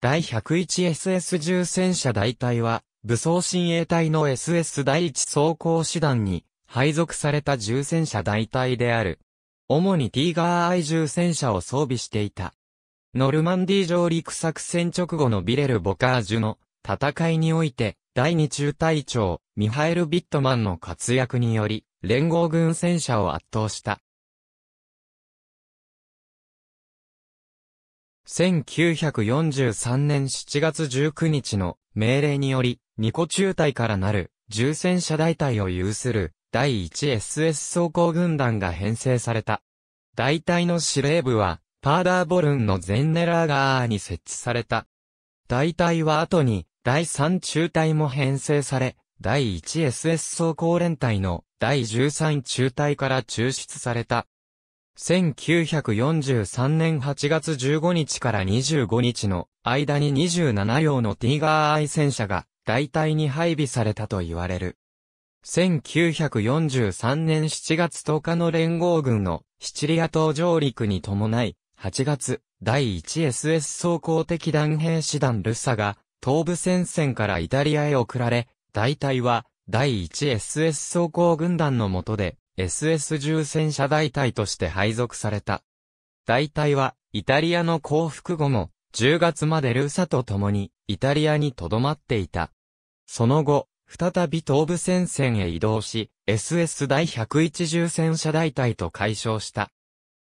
第 101SS 重戦車大隊は、武装親衛隊の SS 第1装甲師団に配属された重戦車大隊である。主にティーガーアイ重戦車を装備していた。ノルマンディ上陸作戦直後のビレル・ボカージュの戦いにおいて、第2中隊長、ミハエル・ビットマンの活躍により、連合軍戦車を圧倒した。1943年7月19日の命令により、ニコ中隊からなる重戦車大隊を有する第 1SS 装甲軍団が編成された。大隊の司令部は、パーダーボルンのゼンネラーガーに設置された。大隊は後に、第3中隊も編成され、第 1SS 装甲連隊の第13中隊から抽出された。1943年8月15日から25日の間に27両のティーガー愛戦車が大体に配備されたと言われる。1943年7月10日の連合軍のシチリア島上陸に伴い、8月、第 1SS 装甲的弾兵師団ルッサが、東部戦線からイタリアへ送られ、大隊は、第 1SS 装甲軍団の下で、SS 重戦車大隊として配属された。大隊は、イタリアの降伏後も、10月までルーサと共に、イタリアに留まっていた。その後、再び東部戦線へ移動し、SS 第101重戦車大隊と解消した。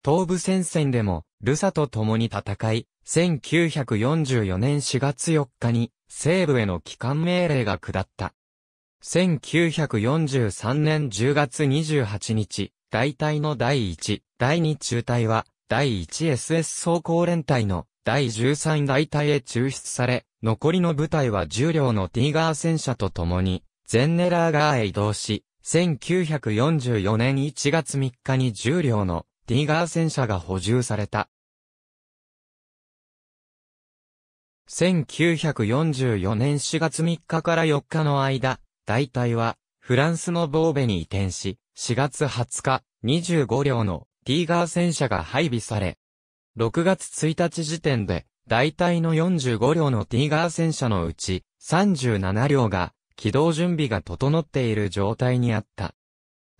東部戦線でも、ルサと共に戦い、1944年4月4日に、西部への帰還命令が下った。1943年10月28日、大隊の第1、第2中隊は、第 1SS 装甲連隊の第13大隊へ抽出され、残りの部隊は重量両のティーガー戦車と共に、ゼンネラーガーへ移動し、1944年1月3日に重量両のティーガー戦車が補充された。1944年4月3日から4日の間、大隊は、フランスのボーベに移転し、4月20日、25両のティーガー戦車が配備され、6月1日時点で、大体の45両のティーガー戦車のうち、37両が、起動準備が整っている状態にあった。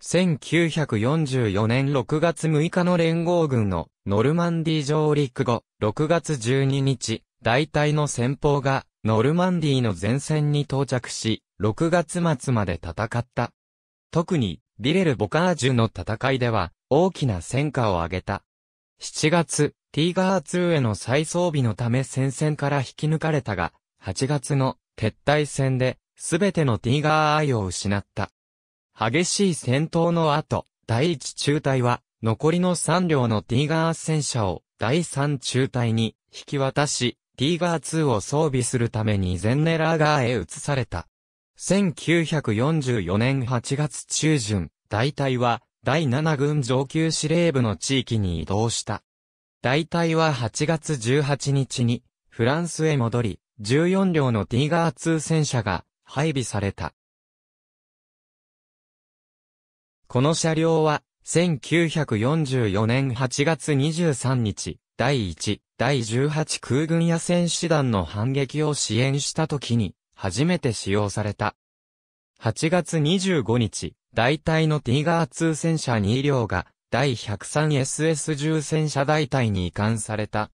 1944年6月6日の連合軍のノルマンディ上陸後、6月12日、大隊の先方がノルマンディの前線に到着し、6月末まで戦った。特に、ビレル・ボカージュの戦いでは、大きな戦果を上げた。7月、ティーガー2への再装備のため戦線から引き抜かれたが、8月の撤退戦で、すべてのティーガー愛を失った。激しい戦闘の後、第1中隊は、残りの3両のティーガー戦車を第3中隊に引き渡し、ティーガー2を装備するためにゼンネラーガーへ移された。1944年8月中旬、大隊は第7軍上級司令部の地域に移動した。大隊は8月18日にフランスへ戻り、14両のティーガー2戦車が配備された。この車両は1944年8月23日、第1、第18空軍野戦士団の反撃を支援した時に初めて使用された。8月25日、大隊のティーガー2戦車2両が第 103SS10 戦車大隊に移管された。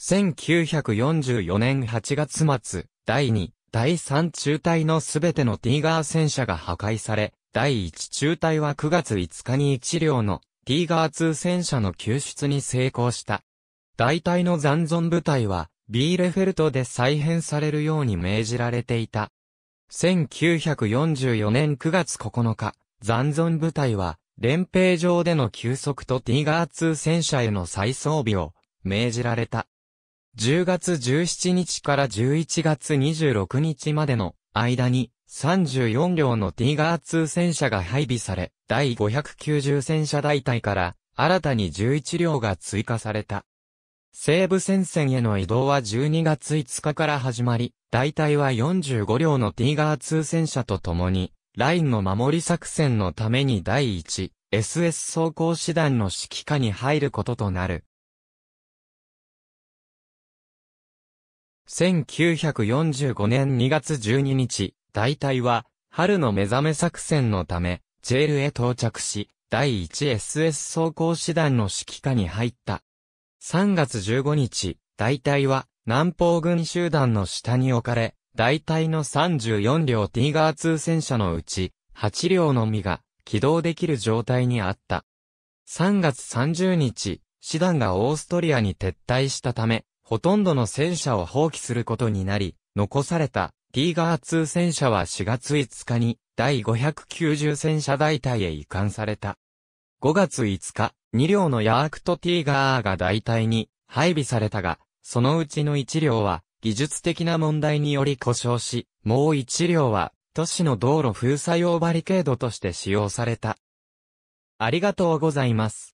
1944年8月末、第2、第3中隊のすべてのティーガー戦車が破壊され、第1中隊は9月5日に1両のティーガー2戦車の救出に成功した。大隊の残存部隊はビーレフェルトで再編されるように命じられていた。1944年9月9日、残存部隊は、連兵場での休息とティガー2戦車への再装備を命じられた。10月17日から11月26日までの間に34両のティガー2戦車が配備され、第590戦車大隊から新たに11両が追加された。西部戦線への移動は12月5日から始まり、大体は45両のティーガー2戦車と共に、ラインの守り作戦のために第1、SS 装甲師団の指揮下に入ることとなる。1945年2月12日、大隊は、春の目覚め作戦のため、ジェールへ到着し、第 1SS 装甲師団の指揮下に入った。3月15日、大隊は南方軍集団の下に置かれ、大隊の34両ティーガー2戦車のうち、8両のみが起動できる状態にあった。3月30日、師団がオーストリアに撤退したため、ほとんどの戦車を放棄することになり、残されたティーガー2戦車は4月5日に第590戦車大隊へ移管された。5月5日、2両のヤークとティーガーが大体に配備されたが、そのうちの1両は技術的な問題により故障し、もう1両は都市の道路封鎖用バリケードとして使用された。ありがとうございます。